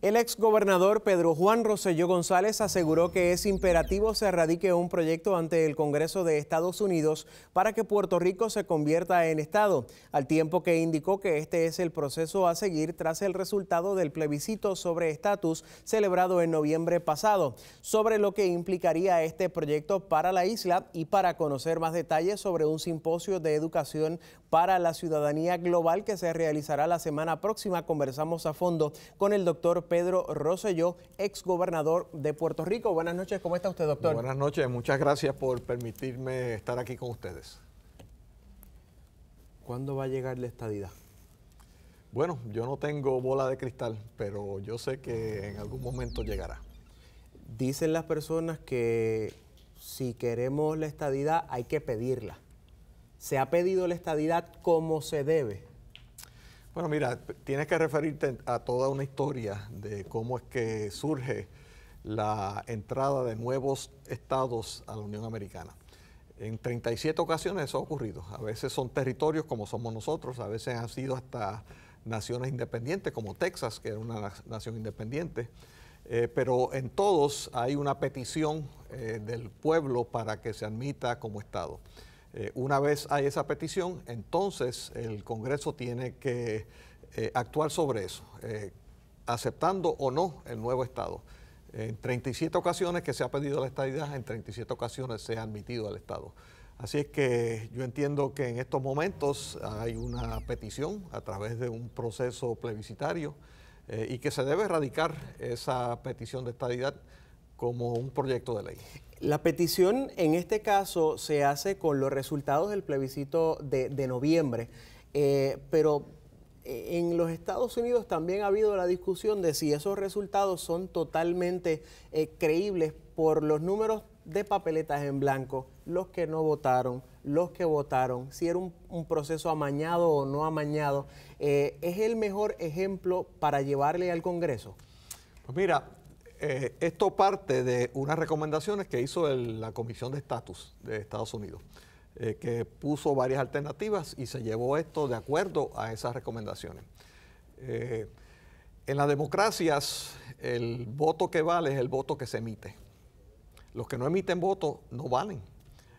El exgobernador Pedro Juan Roselló González aseguró que es imperativo se radique un proyecto ante el Congreso de Estados Unidos para que Puerto Rico se convierta en Estado, al tiempo que indicó que este es el proceso a seguir tras el resultado del plebiscito sobre estatus celebrado en noviembre pasado, sobre lo que implicaría este proyecto para la isla y para conocer más detalles sobre un simposio de educación para la ciudadanía global que se realizará la semana próxima. Conversamos a fondo con el doctor Pedro Rosselló, gobernador de Puerto Rico. Buenas noches, ¿cómo está usted, doctor? Buenas noches, muchas gracias por permitirme estar aquí con ustedes. ¿Cuándo va a llegar la estadidad? Bueno, yo no tengo bola de cristal, pero yo sé que en algún momento llegará. Dicen las personas que si queremos la estadidad hay que pedirla. ¿Se ha pedido la estadidad como se debe? Bueno, mira, tienes que referirte a toda una historia de cómo es que surge la entrada de nuevos estados a la Unión Americana. En 37 ocasiones eso ha ocurrido. A veces son territorios como somos nosotros, a veces han sido hasta naciones independientes como Texas, que era una nación independiente. Eh, pero en todos hay una petición eh, del pueblo para que se admita como Estado. Eh, una vez hay esa petición, entonces el Congreso tiene que eh, actuar sobre eso, eh, aceptando o no el nuevo Estado. En 37 ocasiones que se ha pedido la estadidad, en 37 ocasiones se ha admitido al Estado. Así es que yo entiendo que en estos momentos hay una petición a través de un proceso plebiscitario y que se debe erradicar esa petición de estadidad como un proyecto de ley. La petición en este caso se hace con los resultados del plebiscito de, noviembre, eh, pero eh, en los Estados Unidos también ha habido la discusión de si esos resultados son totalmente eh, creíbles por los números de papeletas en blanco, los que no votaron, los que votaron, si era un, proceso amañado o no amañado. ¿Es el mejor ejemplo para llevarle al Congreso? Pues mira, eh, esto parte de unas recomendaciones que hizo la Comisión de Estatus de Estados Unidos, eh, que puso varias alternativas y se llevó esto de acuerdo a esas recomendaciones. Eh, en las democracias, el voto que vale es el voto que se emite. Los que no emiten voto no valen.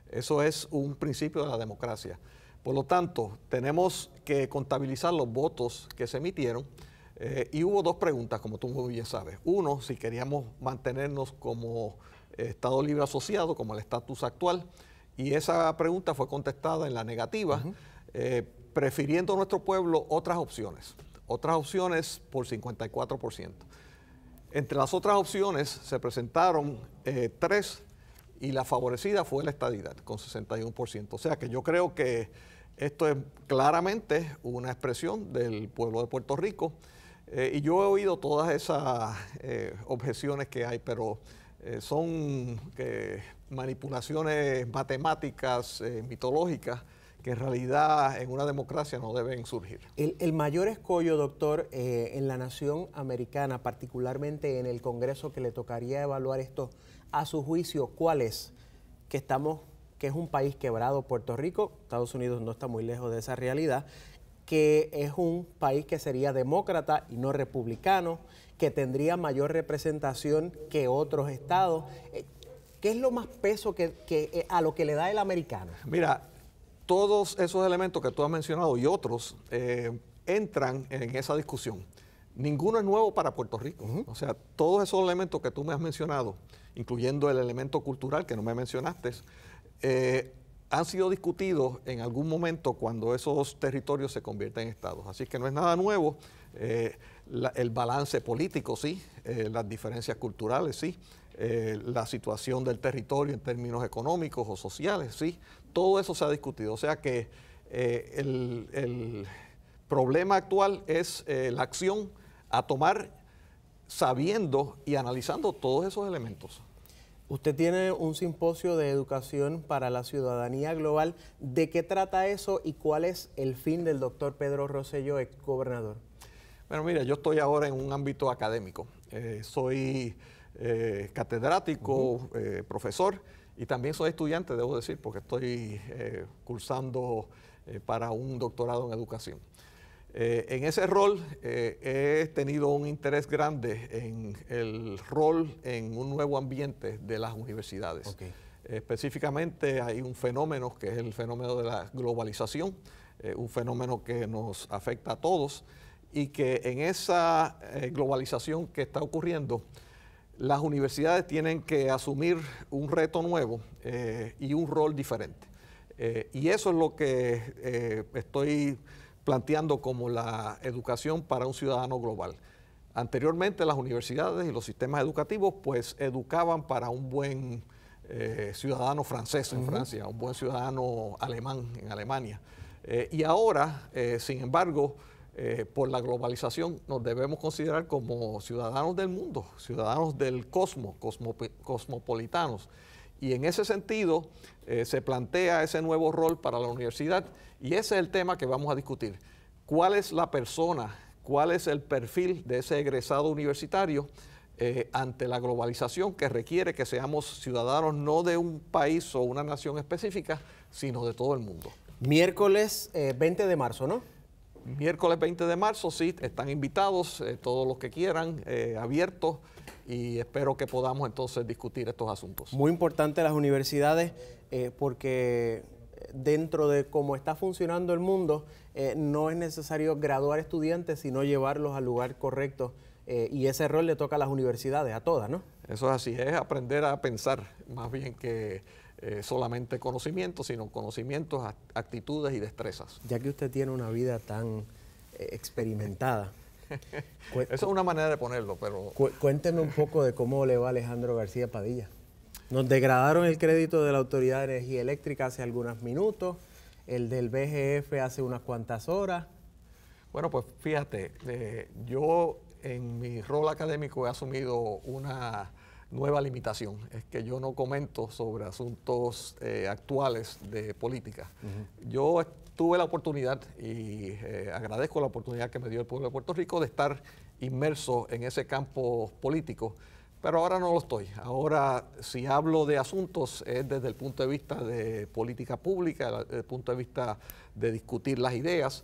Eso es un principio de la democracia. Por lo tanto, tenemos que contabilizar los votos que se emitieron eh, y hubo dos preguntas, como tú muy bien sabes. Uno, si queríamos mantenernos como eh, Estado Libre Asociado, como el estatus actual, y esa pregunta fue contestada en la negativa, eh, prefiriendo a nuestro pueblo otras opciones, otras opciones por 54%. Entre las otras opciones se presentaron tres y la favorecida fue la estadidad, con 61%. O sea que yo creo que esto es claramente una expresión del pueblo de Puerto Rico. Eh, y yo he oído todas esas eh, objeciones que hay, pero eh, son manipulaciones matemáticas, mitológicas, que en realidad en una democracia no deben surgir. El, mayor escollo, doctor, en la nación americana, particularmente en el Congreso que le tocaría evaluar esto, a su juicio, ¿cuál es? Que estamos que es un país quebrado, Puerto Rico, Estados Unidos no está muy lejos de esa realidad, que es un país que sería demócrata y no republicano, que tendría mayor representación que otros estados. Eh, ¿Qué es lo más peso que, eh, a lo que le da el americano? Mira, todos esos elementos que tú has mencionado y otros eh, entran en esa discusión. Ninguno es nuevo para Puerto Rico. O sea, todos esos elementos que tú me has mencionado, incluyendo el elemento cultural que no me mencionaste, han sido discutidos en algún momento cuando esos territorios se convierten en estados. Así que no es nada nuevo. Eh, el balance político, sí, eh, las diferencias culturales, sí, eh, la situación del territorio en términos económicos o sociales, sí, todo eso se ha discutido. O sea que el, problema actual es la acción a tomar sabiendo y analizando todos esos elementos. Usted tiene un simposio de educación para la ciudadanía global. ¿De qué trata eso y cuál es el fin del doctor Pedro Rosselló, ex gobernador? Bueno, mira, yo estoy ahora en un ámbito académico. Eh, soy eh, catedrático, eh, profesor y también soy estudiante, debo decir, porque estoy cursando para un doctorado en educación. Eh, en ese rol eh, he tenido un interés grande en el rol en un nuevo ambiente de las universidades. Específicamente hay un fenómeno que es el fenómeno de la globalización, eh, un fenómeno que nos afecta a todos y que en esa globalización que está ocurriendo, las universidades tienen que asumir un reto nuevo y un rol diferente. y eso es lo que estoy planteando como la educación para un ciudadano global. Anteriormente las universidades y los sistemas educativos pues educaban para un buen eh, ciudadano francés en Francia, un buen ciudadano alemán en Alemania. Eh, y ahora, eh, sin embargo, por la globalización nos debemos considerar como ciudadanos del mundo, ciudadanos del cosmos, cosmopolitanos. Y en ese sentido eh, se plantea ese nuevo rol para la universidad y ese es el tema que vamos a discutir. ¿Cuál es la persona, cuál es el perfil de ese egresado universitario eh, ante la globalización que requiere que seamos ciudadanos no de un país o una nación específica, sino de todo el mundo? Miércoles 20 eh, de marzo, ¿no? Miércoles 20 de marzo, sí, están invitados todos los que quieran, abiertos y espero que podamos entonces discutir estos asuntos. Muy importante las universidades eh, porque dentro de cómo está funcionando el mundo eh, no es necesario graduar estudiantes sino llevarlos al lugar correcto eh, y ese rol le toca a las universidades, a todas, ¿no? Eso es así, es aprender a pensar más bien que solamente conocimientos, sino conocimientos, actitudes y destrezas. Ya que usted tiene una vida tan experimentada, Eso es una manera de ponerlo, pero... cuénteme un poco de cómo le va Alejandro García Padilla. Nos degradaron el crédito de la Autoridad de Energía Eléctrica hace algunos minutos, el del BGF hace unas cuantas horas. Bueno, pues fíjate, eh, yo en mi rol académico he asumido una nueva limitación, es que yo no comento sobre asuntos eh, actuales de política. Yo tuve la oportunidad y eh, agradezco la oportunidad que me dio el pueblo de Puerto Rico de estar inmerso en ese campo político, pero ahora no lo estoy. Ahora, si hablo de asuntos, es desde el punto de vista de política pública, desde el punto de vista de discutir las ideas,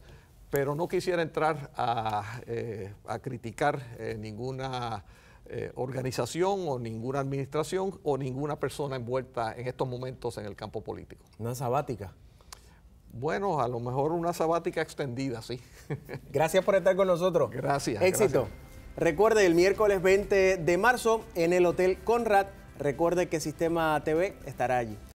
pero no quisiera entrar a eh, criticar ninguna eh, organización o ninguna administración o ninguna persona envuelta en estos momentos en el campo político. ¿Una sabática? Bueno, a lo mejor una sabática extendida, sí. gracias por estar con nosotros. Gracias. Éxito. Recuerde, el miércoles 20 de marzo en el Hotel Conrad, recuerde que Sistema TV estará allí.